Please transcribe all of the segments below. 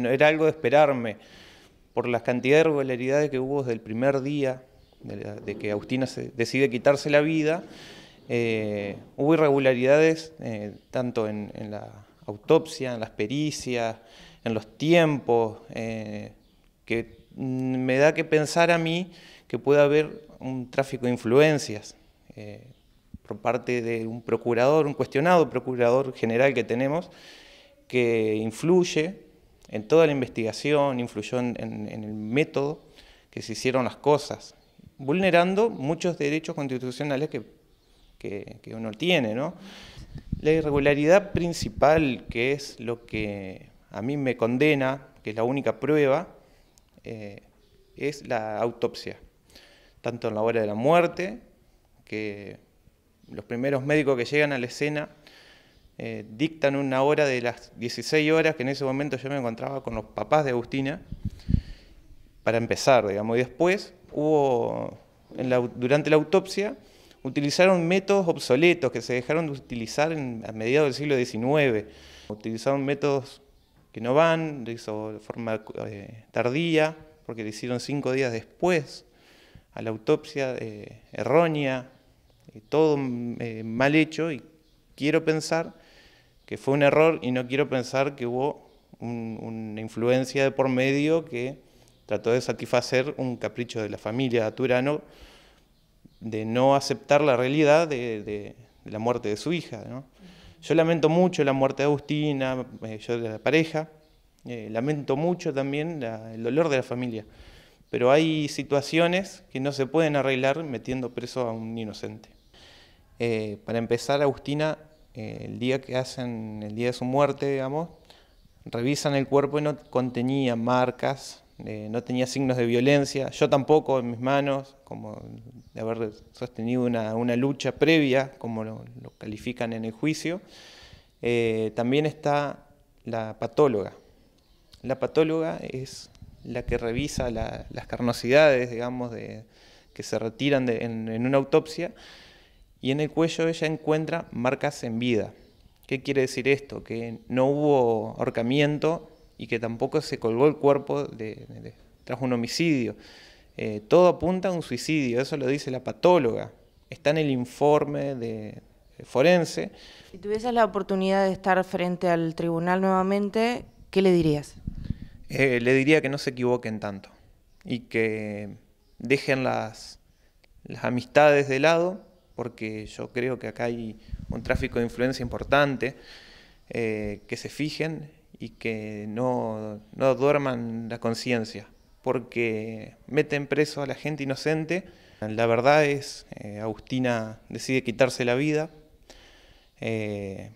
Era algo de esperarme por la cantidad de irregularidades que hubo desde el primer día de, que Agustina decide quitarse la vida. Eh, hubo irregularidades eh, tanto en, la autopsia, en las pericias, en los tiempos, eh, que me da que pensar a mí que puede haber un tráfico de influencias por parte de un procurador, un cuestionado procurador general que tenemos, que influye en toda la investigación, influyó en, el método que se hicieron las cosas, vulnerando muchos derechos constitucionales que, uno tiene. La irregularidad principal, que es lo que a mí me condena, que es la única prueba, eh, es la autopsia, tanto en la hora de la muerte, que los primeros médicos que llegan a la escena eh, dictan una hora de las 16 horas que en ese momento yo me encontraba con los papás de Agustina, para empezar, digamos. Y después hubo, durante la autopsia, utilizaron métodos obsoletos que se dejaron de utilizar a mediados del siglo XIX. Utilizaron métodos que no van, de forma eh, tardía, porque le hicieron cinco días después a la autopsia eh, errónea, todo mal hecho, y quiero pensar que fue un error y no quiero pensar que hubo una influencia de por medio que trató de satisfacer un capricho de la familia Turano de no aceptar la realidad de, la muerte de su hija. Yo lamento mucho la muerte de Agustina, eh, yo de la pareja, eh, lamento mucho también el dolor de la familia, pero hay situaciones que no se pueden arreglar metiendo preso a un inocente. Eh, para empezar, Agustina el día que hacen, el día de su muerte, digamos, revisan el cuerpo y no contenía marcas, eh, no tenía signos de violencia, yo tampoco en mis manos, como de haber sostenido una, una lucha previa, como lo, califican en el juicio. Eh, también está la patóloga. La patóloga es la que revisa las carnosidades, digamos, de, que se retiran en una autopsia y en el cuello ella encuentra marcas en vida. ¿Qué quiere decir esto? Que no hubo ahorcamiento y que tampoco se colgó el cuerpo tras un homicidio. Eh, todo apunta a un suicidio, eso lo dice la patóloga. Está en el informe de, forense. Si tuvieses la oportunidad de estar frente al tribunal nuevamente, ¿qué le dirías? Eh, le diría que no se equivoquen tanto y que dejen las amistades de lado porque yo creo que acá hay un tráfico de influencia importante, eh, que se fijen y que no, duerman la conciencia, porque meten preso a la gente inocente. La verdad es, eh, Agustina decide quitarse la vida. Eh,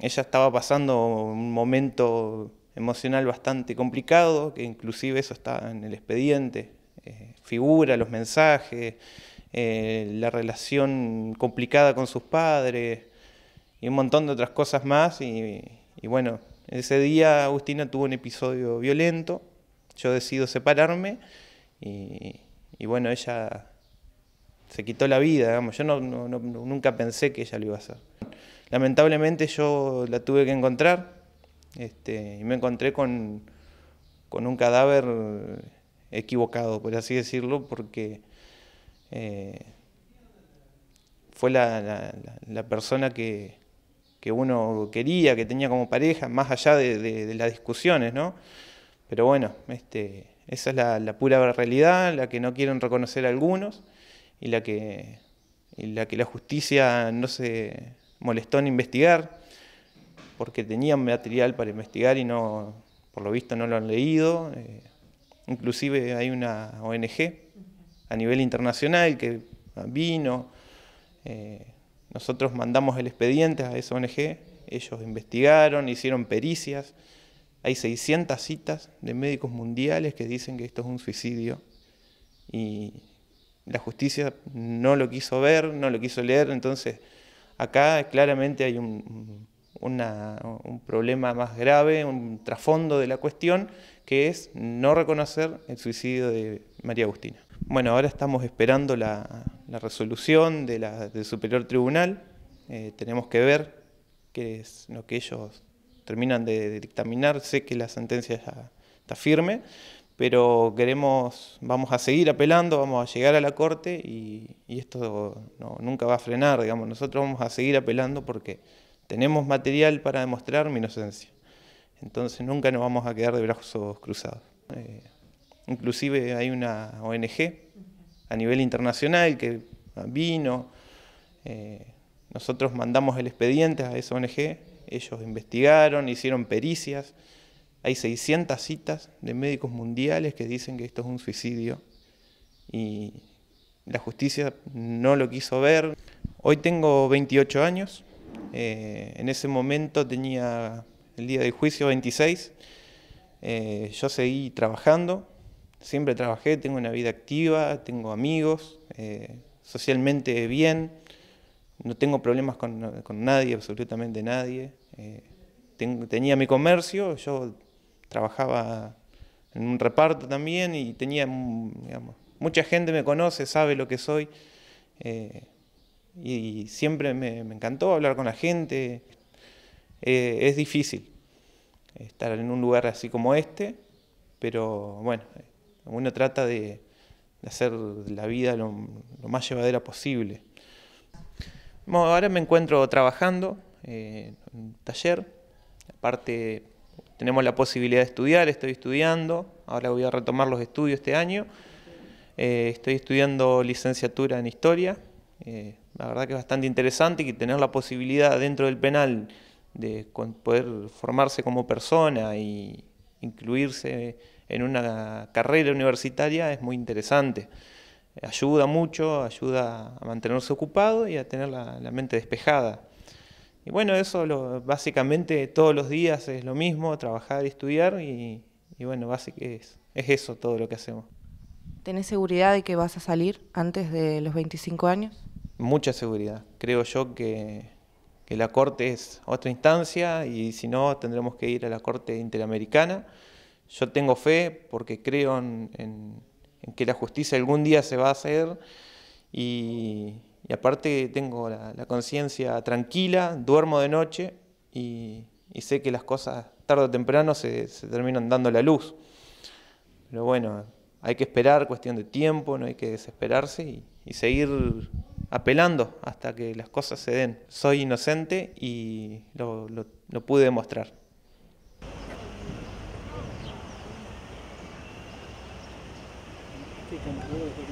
ella estaba pasando un momento emocional bastante complicado, que inclusive eso está en el expediente, eh, figura, los mensajes. Eh, la relación complicada con sus padres y un montón de otras cosas más. Y, bueno, ese día Agustina tuvo un episodio violento, yo decido separarme y, bueno, ella se quitó la vida, yo nunca pensé que ella lo iba a hacer. Lamentablemente yo la tuve que encontrar este, y me encontré con, con un cadáver equivocado, por así decirlo, porque eh, fue la, la, persona que, uno quería, que tenía como pareja, más allá de, las discusiones, ¿no? Pero bueno, este, esa es la, pura realidad, la que no quieren reconocer algunos y la que, la, que la justicia no se molestó en investigar, porque tenían material para investigar y no, por lo visto no lo han leído. Eh, inclusive hay una ONG a nivel internacional que vino. Eh, nosotros mandamos el expediente a esa ONG, ellos investigaron, hicieron pericias. Hay 600 citas de médicos mundiales que dicen que esto es un suicidio y la justicia no lo quiso ver, no lo quiso leer, entonces acá claramente hay un problema más grave, un trasfondo de la cuestión, que es no reconocer el suicidio de María Agustina. Bueno, ahora estamos esperando la, resolución del Superior Tribunal. Eh, tenemos que ver qué es lo que ellos terminan de, dictaminar. Sé que la sentencia está firme, pero queremos, vamos a seguir apelando, vamos a llegar a la corte y, esto nunca va a frenar, digamos. Nosotros vamos a seguir apelando porque tenemos material para demostrar mi inocencia. Entonces nunca nos vamos a quedar de brazos cruzados. Eh, Inclusive hay una ONG a nivel internacional que vino, eh, nosotros mandamos el expediente a esa ONG, ellos investigaron, hicieron pericias, hay 600 citas de médicos mundiales que dicen que esto es un suicidio y la justicia no lo quiso ver. Hoy tengo 28 años, eh, en ese momento tenía el día del juicio 26, eh, yo seguí trabajando, siempre trabajé, tengo una vida activa, tengo amigos, eh, socialmente bien, no tengo problemas con, nadie, absolutamente nadie. Eh, tenía mi comercio, yo trabajaba en un reparto también y tenía, mucha gente me conoce, sabe lo que soy. Eh, y, siempre me, me, encantó hablar con la gente. es difícil estar en un lugar así como este, pero bueno, uno trata de, hacer la vida lo, más llevadera posible. ahora me encuentro trabajando eh, en un taller, aparte tenemos la posibilidad de estudiar, estoy estudiando, ahora voy a retomar los estudios este año, eh, estoy estudiando licenciatura en historia, eh, la verdad que es bastante interesante y tener la posibilidad dentro del penal de poder formarse como persona y incluirse en una carrera universitaria es muy interesante. Ayuda mucho, ayuda a mantenerse ocupado y a tener la, mente despejada. Y bueno, eso básicamente todos los días es lo mismo, trabajar y estudiar y, bueno, básicamente es, eso todo lo que hacemos. ¿Tenés seguridad de que vas a salir antes de los 25 años? Mucha seguridad. Creo yo que la Corte es otra instancia y si no tendremos que ir a la Corte Interamericana yo tengo fe porque creo en, que la justicia algún día se va a hacer y, aparte tengo la, conciencia tranquila, duermo de noche y, sé que las cosas tarde o temprano se, terminan dando la luz. Pero bueno, hay que esperar, cuestión de tiempo, no hay que desesperarse y, seguir apelando hasta que las cosas se den. Soy inocente y lo pude demostrar. 嗯。